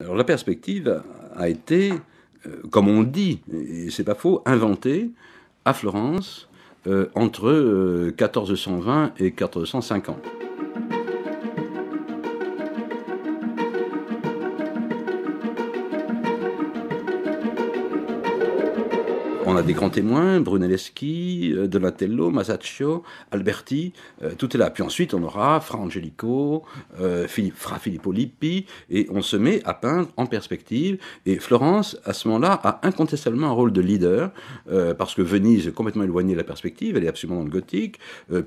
la perspective a été, euh, comme on dit, et c'est pas faux, inventée à Florence euh, entre 1420 euh, et 1450. Euh, des grands témoins, Brunelleschi, euh, Donatello, Masaccio, Alberti, euh, tout est là. Puis ensuite, on aura Fra Angelico, Fra Filippo Lippi, et on se met à peindre en perspective. Et Florence, à ce moment-là, a incontestablement un rôle de leader, parce que Venise est complètement éloignée de la perspective, elle est absolument dans le gothique.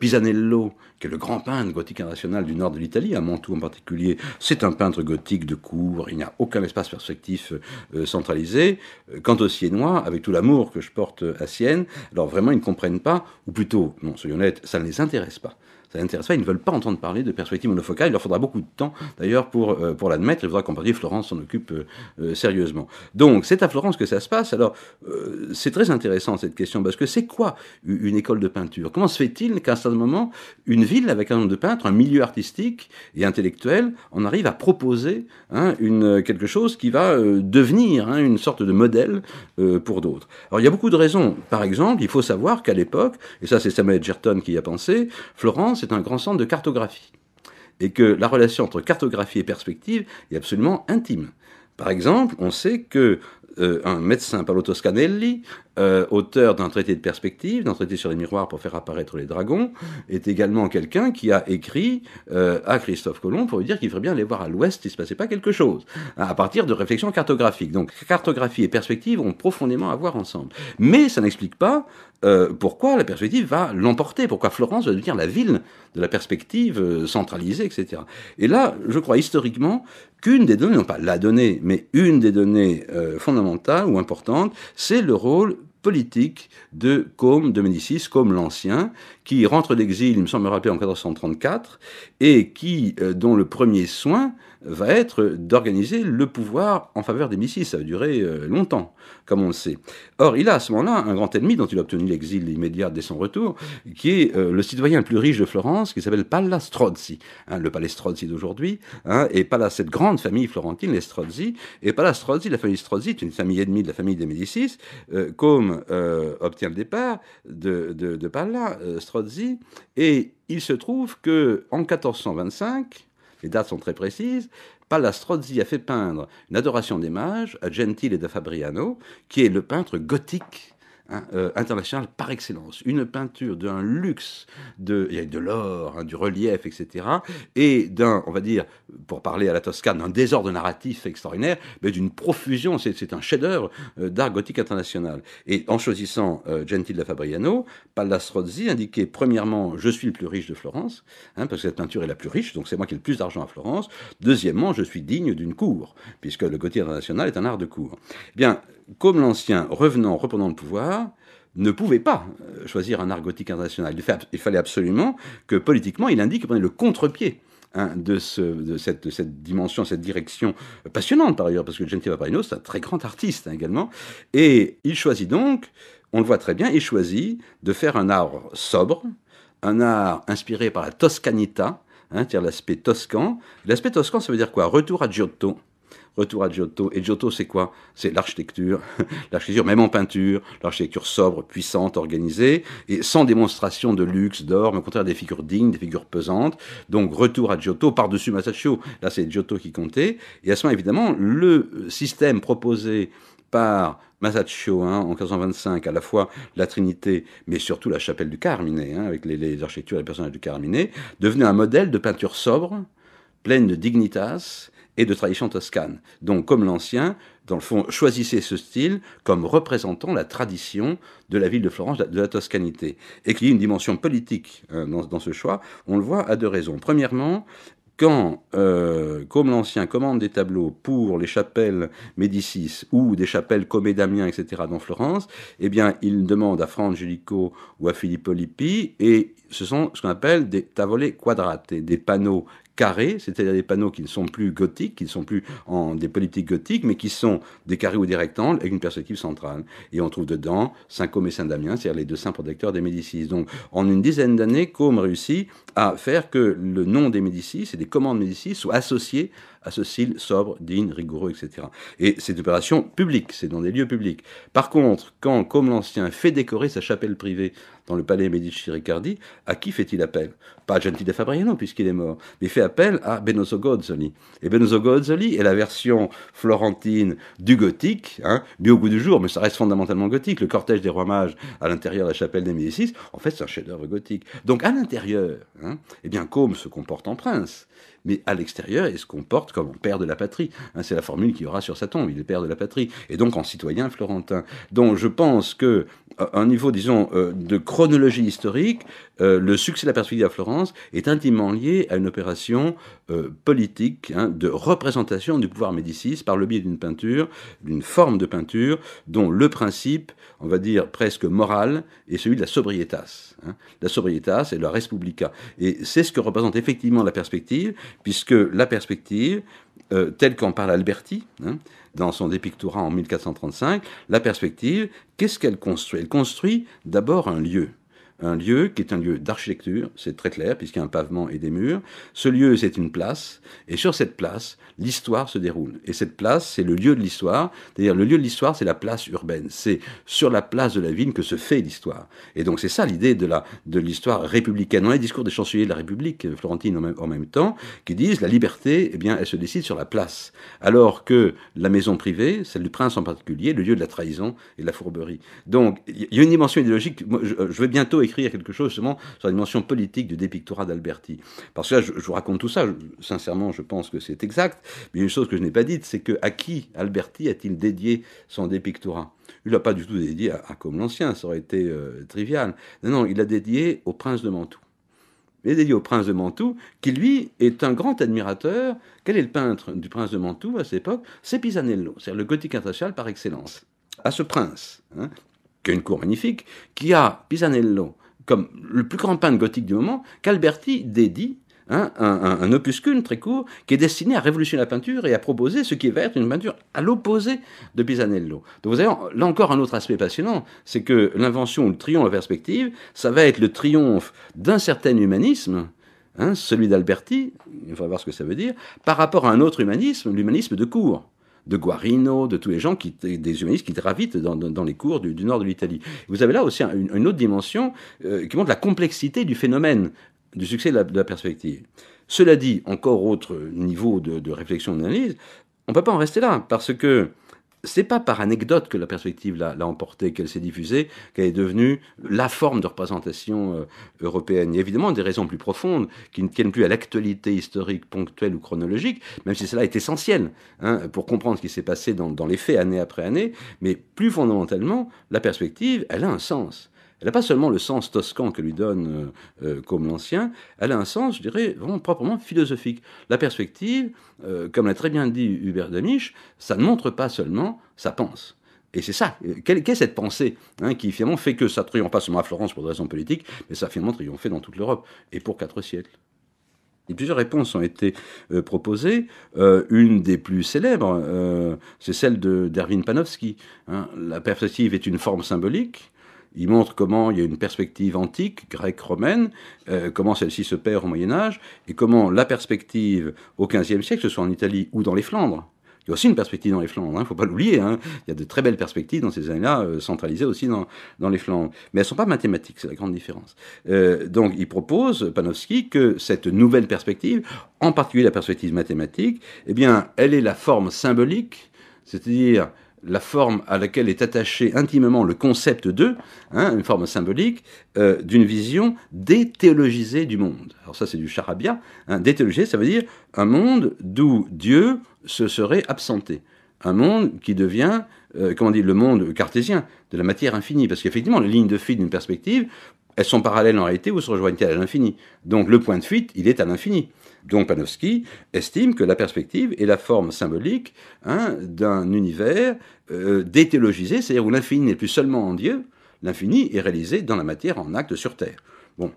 Pisanello, qui est le grand peintre gothique international du nord de l'Italie, à Mantoue en particulier, c'est un peintre gothique de cour, il n'y a aucun espace perspectif centralisé. Quant aux Siennois, avec tout l'amour que je porte, à Sienne. Alors vraiment, ils ne comprennent pas, ou plutôt, non, soyons honnêtes, ça ne les intéresse pas ça n'intéresse pas, ils ne veulent pas entendre parler de perspective monofocale, il leur faudra beaucoup de temps d'ailleurs pour, euh, pour l'admettre, il faudra qu'en que Florence s'en occupe euh, euh, sérieusement. Donc c'est à Florence que ça se passe, alors c'est très intéressant cette question, parce que c'est quoi une école de peinture Comment se fait-il qu'à un certain moment, une ville avec un nombre de peintres, un milieu artistique et intellectuel, on arrive à proposer hein, une, quelque chose qui va devenir hein, une sorte de modèle pour d'autres Alors il y a beaucoup de raisons, par exemple, il faut savoir qu'à l'époque, et ça c'est Samuel Gerton qui y a pensé, Florence c'est un grand centre de cartographie. Et que la relation entre cartographie et perspective est absolument intime. Par exemple, on sait que euh, un médecin, Paolo Toscanelli, euh, auteur d'un traité de perspective, d'un traité sur les miroirs pour faire apparaître les dragons, est également quelqu'un qui a écrit euh, à Christophe Colomb pour lui dire qu'il ferait bien aller voir à l'ouest s'il ne se passait pas quelque chose, hein, à partir de réflexions cartographiques. Donc cartographie et perspective ont profondément à voir ensemble. Mais ça n'explique pas pourquoi la perspective va l'emporter, pourquoi Florence va devenir la ville de la perspective centralisée, etc. Et là, je crois historiquement qu'une des données, non pas la donnée, mais une des données fondamentales, ou importante, c'est le rôle politique de comme de Médicis, comme l'Ancien, qui rentre d'exil, il me semble me rappeler, en 1434, et qui, euh, dont le premier soin va être d'organiser le pouvoir en faveur des Médicis. Ça va durer euh, longtemps, comme on le sait. Or, il a à ce moment-là un grand ennemi dont il a obtenu l'exil immédiat dès son retour, qui est euh, le citoyen le plus riche de Florence, qui s'appelle Palla hein, le palais Strozzi d'aujourd'hui, hein, et Palla, cette grande famille florentine, les Strozzi, et Palla la famille Strozzi, est une famille ennemie de la famille des Médicis, comme euh, obtient le départ de, de, Palla, euh, Strozzi, et il se trouve que en 1425, les dates sont très précises, Palla Strozzi a fait peindre une adoration des mages à Gentile et da Fabriano, qui est le peintre gothique Hein, euh, international par excellence. Une peinture d'un luxe, de, de l'or, hein, du relief, etc. Et d'un, on va dire, pour parler à la Toscane, d'un désordre narratif extraordinaire, mais d'une profusion, c'est un chef-d'œuvre euh, d'art gothique international. Et en choisissant euh, Gentile da Fabriano, Pallas indiquait premièrement, je suis le plus riche de Florence, hein, parce que cette peinture est la plus riche, donc c'est moi qui ai le plus d'argent à Florence. Deuxièmement, je suis digne d'une cour, puisque le gothique international est un art de cour. Eh bien, comme l'ancien revenant, reprenant le pouvoir, ne pouvait pas euh, choisir un art gothique international. Il, fallait absolument que politiquement, il indique prenait le contre-pied. Hein, de, ce, de, cette, dimension, cette direction passionnante par ailleurs, parce que Gentile Paparino, c'est un très grand artiste hein, également, et il choisit donc, on le voit très bien, il choisit de faire un art sobre, un art inspiré par la Toscanita, hein, c'est-à-dire l'aspect toscan. L'aspect toscan, ça veut dire quoi Retour à Giotto, Retour à Giotto. Et Giotto, c'est quoi C'est l'architecture, l'architecture même en peinture, l'architecture sobre, puissante, organisée, et sans démonstration de luxe, d'or, mais au contraire des figures dignes, des figures pesantes. Donc retour à Giotto par-dessus Masaccio. Là, c'est Giotto qui comptait. Et à ce moment, évidemment, le système proposé par Masaccio hein, en 1525, à la fois la Trinité, mais surtout la chapelle du Carmine, hein, avec les, architectures et les personnages du Carmine, devenait un modèle de peinture sobre, pleine de dignitas, et de tradition toscane. Donc, comme l'ancien, dans le fond, choisissez ce style comme représentant la tradition de la ville de Florence, de la toscanité. Et qu'il y ait une dimension politique hein, dans, ce choix, on le voit à deux raisons. Premièrement, quand, euh, comme l'ancien, commande des tableaux pour les chapelles Médicis ou des chapelles Comédamien, etc., dans Florence, eh bien, il demande à Frangelico ou à Filippo Lippi, et ce sont ce qu'on appelle des tavolets quadrates, des panneaux carrés, c'est-à-dire des panneaux qui ne sont plus gothiques, qui ne sont plus en, des politiques gothiques, mais qui sont des carrés ou des rectangles avec une perspective centrale. Et on trouve dedans Saint-Côme et Saint-Damien, c'est-à-dire les deux saints protecteurs des Médicis. Donc, en une dizaine d'années, Côme réussit à faire que le nom des Médicis et des commandes Médicis soient associés à ce style sobre, digne, rigoureux, etc. Et c'est une opération publique, c'est dans des lieux publics. Par contre, quand, comme l'ancien, fait décorer sa chapelle privée dans le palais Medici-Riccardi, à qui fait-il appel Pas à Gentile Fabriano, puisqu'il est mort, mais fait appel à Benozzo Gozzoli. Et Benozzo Gozzoli est la version florentine du gothique, hein, au goût du jour, mais ça reste fondamentalement gothique. Le cortège des rois mages à l'intérieur de la chapelle des Médicis, en fait, c'est un chef-d'œuvre gothique. Donc, à l'intérieur, hein, eh bien, se comporte en prince, mais à l'extérieur il se comporte comme un père de la patrie. Hein, c'est la formule qu'il y aura sur sa tombe, il est père de la patrie, et donc en citoyen florentin. Donc je pense que un niveau, disons, euh, de chronologie historique, euh, le succès de la perspective à Florence est intimement lié à une opération euh, politique hein, de représentation du pouvoir Médicis par le biais d'une peinture, d'une forme de peinture dont le principe, on va dire presque moral, est celui de la sobrietas. Hein. La sobrietas et la res Et c'est ce que représente effectivement la perspective, puisque la perspective, telle qu'en parle Alberti, hein, dans son Dépictura en 1435, la perspective, qu'est-ce qu'elle construit Elle construit d'abord un lieu un lieu qui est un lieu d'architecture, c'est très clair, puisqu'il y a un pavement et des murs. Ce lieu, c'est une place, et sur cette place, l'histoire se déroule. Et cette place, c'est le lieu de l'histoire, c'est-à-dire le lieu de l'histoire, c'est la place urbaine. C'est sur la place de la ville que se fait l'histoire. Et donc, c'est ça l'idée de la de l'histoire républicaine. On a les discours des chanceliers de la République, Florentine en même, temps, qui disent la liberté, eh bien, elle se décide sur la place. Alors que la maison privée, celle du prince en particulier, le lieu de la trahison et de la fourberie. Donc, il y a une dimension idéologique. je vais bientôt écrire quelque chose seulement sur la dimension politique du dépictorat d'Alberti. Parce que là, je, vous raconte tout ça, sincèrement, je pense que c'est exact, mais une chose que je n'ai pas dite, c'est que à qui Alberti a-t-il dédié son dépictorat Il l'a pas du tout dédié à, comme l'ancien, ça aurait été euh, trivial. Non, non, il l'a dédié au prince de Mantoue. Il est dédié au prince de Mantoue, qui lui est un grand admirateur. Quel est le peintre du prince de Mantoue à cette époque C'est Pisanello, c'est-à-dire le gothique international par excellence. À ce prince, hein, qui a une cour magnifique, qui a Pisanello comme le plus grand peintre gothique du moment, qu'Alberti dédie hein, un, opuscule très court qui est destiné à révolutionner la peinture et à proposer ce qui va être une peinture à l'opposé de Pisanello. Donc vous avez là encore un autre aspect passionnant, c'est que l'invention ou le triomphe de la perspective, ça va être le triomphe d'un certain humanisme, hein, celui d'Alberti, il faudra voir ce que ça veut dire, par rapport à un autre humanisme, l'humanisme de cour de Guarino, de tous les gens, qui, des humanistes qui gravitent dans, les cours du, nord de l'Italie. Vous avez là aussi une, autre dimension euh, qui montre la complexité du phénomène, du succès de la, perspective. Cela dit, encore autre niveau de, de réflexion, d'analyse, on ne peut pas en rester là, parce que c'est pas par anecdote que la perspective l'a emportée, qu'elle s'est diffusée, qu'elle est devenue la forme de représentation euh, européenne. Il y a évidemment des raisons plus profondes qui ne tiennent plus à l'actualité historique, ponctuelle ou chronologique, même si cela est essentiel hein, pour comprendre ce qui s'est passé dans les faits année après année. Mais plus fondamentalement, la perspective, elle a un sens. Elle n'a pas seulement le sens toscan que lui donne euh, euh, comme l'ancien, elle a un sens, je dirais, vraiment proprement philosophique. La perspective, euh, comme l'a très bien dit Hubert Damisch, ça ne montre pas seulement, sa pense. Et c'est ça, quelle est cette pensée hein, qui finalement fait que ça triomphe pas seulement à Florence pour des raisons politiques, mais ça a finalement triomphé dans toute l'Europe, et pour quatre siècles. Et plusieurs réponses ont été proposées. une des plus célèbres, c'est celle de d'Erwin Panofsky. Hein. La perspective est une forme symbolique il montre comment il y a une perspective antique, grecque-romaine, euh, comment celle-ci se perd au Moyen Âge, et comment la perspective au XVe siècle, que ce soit en Italie ou dans les Flandres, il y a aussi une perspective dans les Flandres, il hein, ne faut pas l'oublier. Hein. Il y a de très belles perspectives dans ces années-là, euh, centralisées aussi dans, les Flandres. Mais elles ne sont pas mathématiques, c'est la grande différence. Euh, donc il propose, Panofsky, que cette nouvelle perspective, en particulier la perspective mathématique, eh bien, elle est la forme symbolique, c'est-à-dire la forme à laquelle est attaché intimement le concept de, hein, une forme symbolique, euh, d'une vision déthéologisée du monde. Alors ça c'est du charabia. Hein, déthéologisé, ça veut dire un monde d'où Dieu se serait absenté. Un monde qui devient, euh, comment dire, le monde cartésien, de la matière infinie. Parce qu'effectivement, les lignes de fuite d'une perspective, elles sont parallèles en réalité ou se rejoignent-elles à l'infini. Donc le point de fuite, il est à l'infini. Donc Panofsky estime que la perspective est la forme symbolique hein, d'un univers euh, déthéologisé, c'est-à-dire où l'infini n'est plus seulement en Dieu, l'infini est réalisé dans la matière en acte sur Terre. Bon,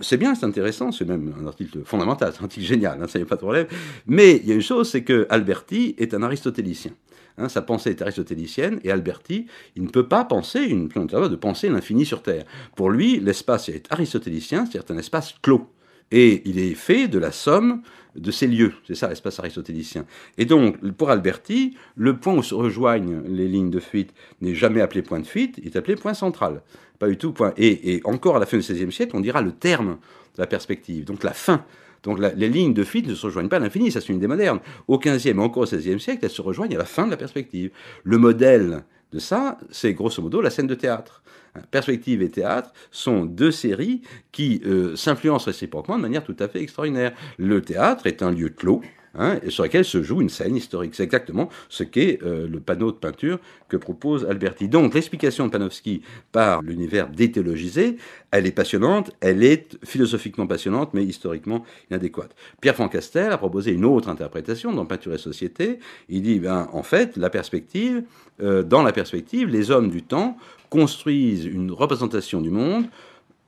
c'est bien, c'est intéressant, c'est même un article fondamental, c'est un article génial, hein, ça n'est pas de problème. Mais il y a une chose, c'est que Alberti est un aristotélicien. Hein, sa pensée est aristotélicienne, et Alberti, il ne peut pas penser, une plante de penser l'infini sur Terre. Pour lui, l'espace est aristotélicien, c'est-à-dire un espace clos et il est fait de la somme de ces lieux. C'est ça l'espace aristotélicien. Et donc, pour Alberti, le point où se rejoignent les lignes de fuite n'est jamais appelé point de fuite, il est appelé point central. Pas du tout point. Et, encore à la fin du XVIe siècle, on dira le terme de la perspective, donc la fin. Donc les lignes de fuite ne se rejoignent pas à l'infini, ça c'est une idée moderne. Au XVe et encore au XVIe siècle, elles se rejoignent à la fin de la perspective. Le modèle de ça, c'est grosso modo la scène de théâtre. Hein, Perspective et théâtre sont deux séries qui euh, s'influencent réciproquement de manière tout à fait extraordinaire. Le théâtre est un lieu clos, Hein, et sur laquelle se joue une scène historique. C'est exactement ce qu'est euh, le panneau de peinture que propose Alberti. Donc l'explication de Panofsky par l'univers déthéologisé, elle est passionnante, elle est philosophiquement passionnante, mais historiquement inadéquate. Pierre Castel a proposé une autre interprétation dans Peinture et Société. Il dit, ben, en fait, la perspective, euh, dans la perspective, les hommes du temps construisent une représentation du monde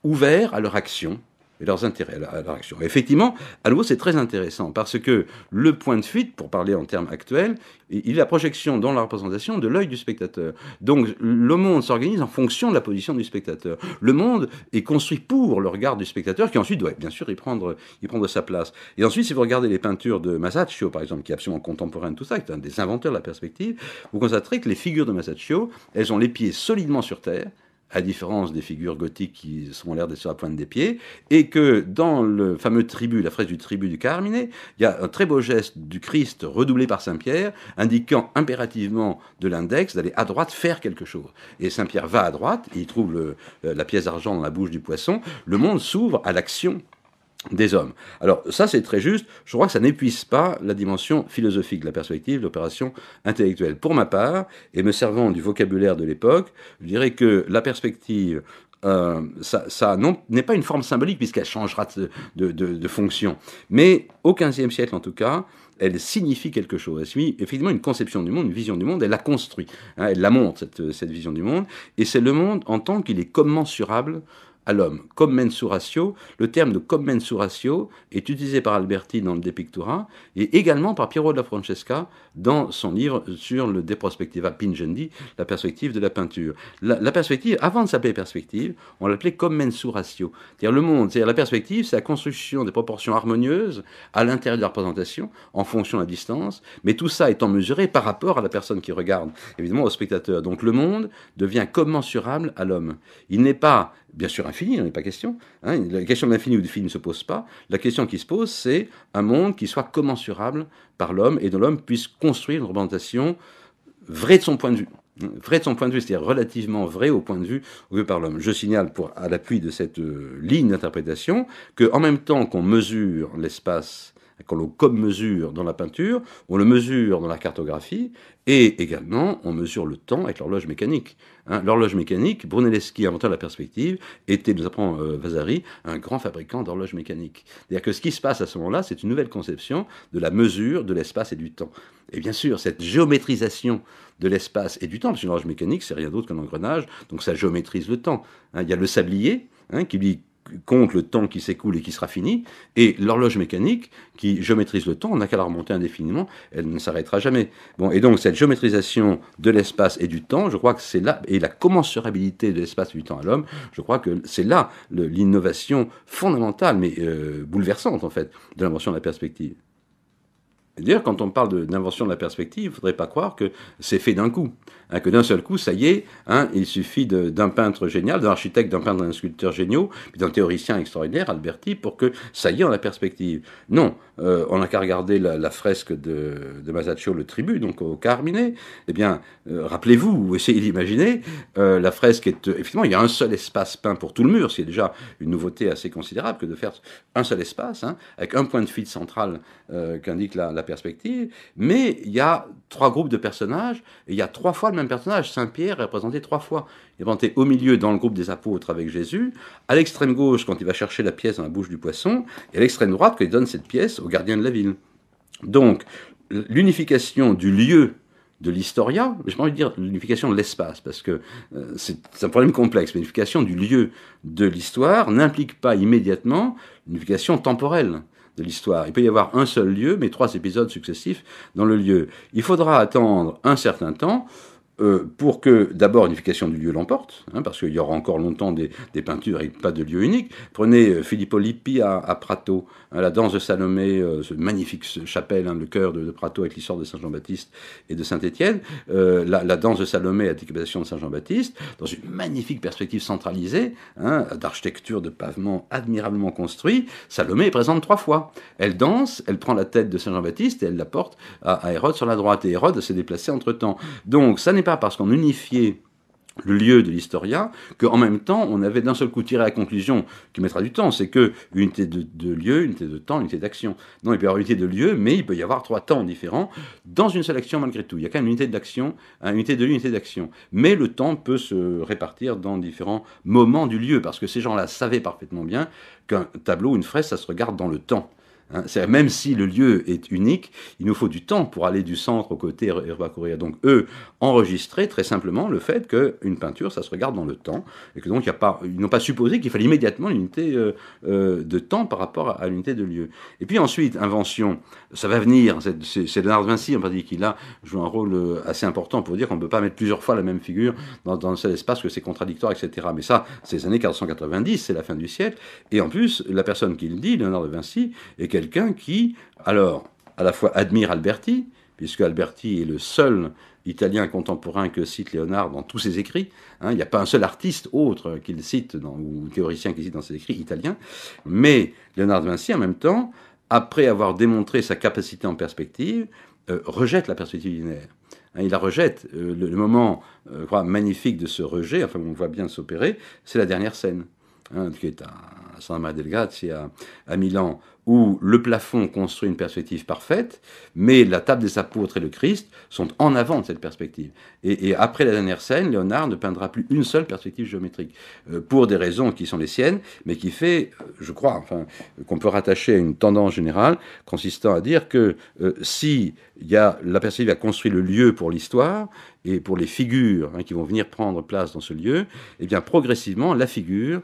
ouvert à leur action, et leurs intérêts à la réaction. Effectivement, à nouveau, c'est très intéressant parce que le point de fuite, pour parler en termes actuels, il est la projection dans la représentation de l'œil du spectateur. Donc le monde s'organise en fonction de la position du spectateur. Le monde est construit pour le regard du spectateur qui ensuite doit bien sûr y prendre, y prendre sa place. Et ensuite, si vous regardez les peintures de Masaccio, par exemple, qui est absolument contemporain de tout ça, qui est un des inventeurs de la perspective, vous constaterez que les figures de Masaccio, elles ont les pieds solidement sur terre, à différence des figures gothiques qui sont l'air d'être sur la pointe des pieds, et que dans le fameux tribut, la fraise du tribut du Carminé, il y a un très beau geste du Christ redoublé par Saint Pierre, indiquant impérativement de l'index d'aller à droite faire quelque chose. Et Saint Pierre va à droite, il trouve la pièce d'argent dans la bouche du poisson, le monde s'ouvre à l'action des hommes. Alors ça c'est très juste, je crois que ça n'épuise pas la dimension philosophique de la perspective l'opération intellectuelle. Pour ma part, et me servant du vocabulaire de l'époque, je dirais que la perspective euh, ça, n'est pas une forme symbolique puisqu'elle changera de, fonction. Mais au XVe siècle, en tout cas, elle signifie quelque chose. Elle signifie effectivement une conception du monde, une vision du monde. Elle la construit, hein. elle la montre, cette, vision du monde. Et c'est le monde en tant qu'il est commensurable à l'homme. Comme le terme de commensuratio est utilisé par Alberti dans le De Pictura et également par Piero della Francesca dans son livre sur le De Prospectiva Pingendi, la perspective de la peinture. La, perspective, avant de s'appeler perspective, on l'appelait commensuratio. c'est-à-dire le monde, c'est-à-dire la perspective, c'est la construction des proportions harmonieuses à l'intérieur de la représentation en fonction de la distance, mais tout ça étant mesuré par rapport à la personne qui regarde, évidemment au spectateur. Donc le monde devient commensurable à l'homme. Il n'est pas bien sûr infini, hein, il n'en pas question. Hein, la question de l'infini ou du fini ne se pose pas. La question qui se pose, c'est un monde qui soit commensurable par l'homme et dont l'homme puisse construire une représentation vraie de son point de vue. Hein, vraie de son point de vue, c'est-à-dire relativement vraie au point de vue vu par l'homme. Je signale pour, à l'appui de cette euh, ligne d'interprétation que, en même temps qu'on mesure l'espace quand le comme mesure dans la peinture, on le mesure dans la cartographie et également on mesure le temps avec l'horloge mécanique. Hein, l'horloge mécanique, Brunelleschi, inventeur de la perspective, était, nous apprend euh, Vasari, un grand fabricant d'horloges mécaniques. C'est-à-dire que ce qui se passe à ce moment-là, c'est une nouvelle conception de la mesure de l'espace et du temps. Et bien sûr, cette géométrisation de l'espace et du temps, parce qu'une horloge mécanique, c'est rien d'autre qu'un engrenage, donc ça géométrise le temps. Hein, il y a le sablier, hein, qui lui compte le temps qui s'écoule et qui sera fini, et l'horloge mécanique, qui géométrise le temps, on n'a qu'à la remonter indéfiniment, elle ne s'arrêtera jamais. Bon, et donc cette géométrisation de l'espace et du temps, je crois que c'est là, et la commensurabilité de l'espace et du temps à l'homme, je crois que c'est là l'innovation fondamentale, mais euh, bouleversante en fait, de l'invention de la perspective. D'ailleurs, quand on parle d'invention de la perspective, il ne faudrait pas croire que c'est fait d'un coup. Hein, que d'un seul coup, ça y est, hein, il suffit d'un peintre génial, d'un architecte, d'un peintre, d'un sculpteur géniaux, puis d'un théoricien extraordinaire, Alberti, pour que ça y est, on la perspective. Non, euh, on n'a qu'à regarder la, fresque de, Masaccio, le tribut, donc au Carmine. Eh bien, euh, rappelez-vous, ou essayez d'imaginer, euh, la fresque est... effectivement, il y a un seul espace peint pour tout le mur, ce qui est déjà une nouveauté assez considérable que de faire un seul espace, hein, avec un point de fuite central qu'indique la, la perspective, mais il y a trois groupes de personnages, et il y a trois fois le même un personnage. Saint Pierre est représenté trois fois. Il est représenté au milieu dans le groupe des apôtres avec Jésus, à l'extrême gauche quand il va chercher la pièce dans la bouche du poisson, et à l'extrême droite quand il donne cette pièce au gardien de la ville. Donc, l'unification du lieu de l'historia, n'ai pas envie de dire l'unification de l'espace, parce que euh, c'est un problème complexe, mais l'unification du lieu de l'histoire n'implique pas immédiatement l'unification temporelle de l'histoire. Il peut y avoir un seul lieu, mais trois épisodes successifs dans le lieu. Il faudra attendre un certain temps euh, pour que d'abord unification du lieu l'emporte, hein, parce qu'il y aura encore longtemps des, peintures et pas de lieu unique. Prenez euh, Filippo Lippi à, Prato, hein, la danse de Salomé, euh, ce magnifique chapelle, hein, le cœur de, Prato avec l'histoire de Saint Jean-Baptiste et de Saint-Étienne, la, danse de Salomé à décapitation de Saint Jean-Baptiste, dans une magnifique perspective centralisée, d'architecture de pavement admirablement construit. Salomé est présente trois fois. Elle danse, elle prend la tête de Saint Jean-Baptiste et elle la porte à, Hérode sur la droite. Et Hérode s'est déplacé entre-temps. Donc ça n'est pas parce qu'on unifiait le lieu de l'historia, en même temps, on avait d'un seul coup tiré la conclusion qui mettra du temps, c'est que unité de, lieu, unité de temps, unité d'action. Non, il peut y avoir unité de lieu, mais il peut y avoir trois temps différents dans une seule action malgré tout. Il y a quand même unité d'action, hein, une unité de lieu, unité d'action. Mais le temps peut se répartir dans différents moments du lieu, parce que ces gens-là savaient parfaitement bien qu'un tableau, une fraise, ça se regarde dans le temps. Hein, même si le lieu est unique, il nous faut du temps pour aller du centre au côté et recourir. Donc eux enregistrer très simplement le fait qu'une peinture, ça se regarde dans le temps, et que donc a pas, ils n'ont pas supposé qu'il fallait immédiatement l'unité euh, euh, de temps par rapport à l'unité de lieu. Et puis ensuite, invention, ça va venir, c'est Léonard Vinci va dire, qui là joue un rôle euh, assez important pour dire qu'on ne peut pas mettre plusieurs fois la même figure dans, dans un seul espace, que c'est contradictoire, etc. Mais ça, c'est les années 1490, c'est la fin du siècle, et en plus, la personne qui le dit, Léonard de Vinci, est qu'elle quelqu'un qui, alors, à la fois admire Alberti, puisque Alberti est le seul italien contemporain que cite Léonard dans tous ses écrits. Hein, il n'y a pas un seul artiste autre qu'il cite, dans, ou théoricien qu'il cite dans ses écrits italiens. Mais Léonard Vinci, en même temps, après avoir démontré sa capacité en perspective, euh, rejette la perspective linéaire. Hein, il la rejette. Euh, le, moment euh, magnifique de ce rejet, enfin on voit bien s'opérer, c'est la dernière scène, hein, qui est à San Maria del à, à Milan, où le plafond construit une perspective parfaite, mais la table des apôtres et le Christ sont en avant de cette perspective. Et, après la dernière scène, Léonard ne peindra plus une seule perspective géométrique, euh, pour des raisons qui sont les siennes, mais qui fait, euh, je crois, enfin, qu'on peut rattacher à une tendance générale consistant à dire que euh, si y a, la perspective a construit le lieu pour l'histoire, et pour les figures hein, qui vont venir prendre place dans ce lieu, eh bien progressivement, la figure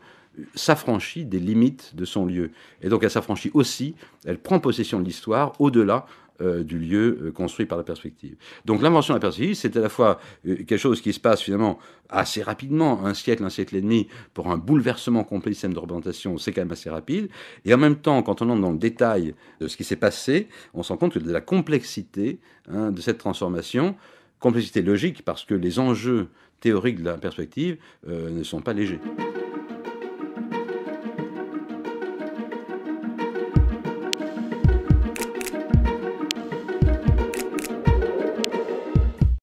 s'affranchit des limites de son lieu. Et donc elle s'affranchit aussi aussi, elle prend possession de l'histoire au-delà euh, du lieu euh, construit par la perspective. Donc l'invention de la perspective, c'est à la fois euh, quelque chose qui se passe finalement assez rapidement, un siècle, un siècle et demi, pour un bouleversement complet du système de représentation, c'est quand même assez rapide. Et en même temps, quand on entre dans le détail de ce qui s'est passé, on se rend compte de la complexité hein, de cette transformation, complexité logique, parce que les enjeux théoriques de la perspective ne sont pas légers.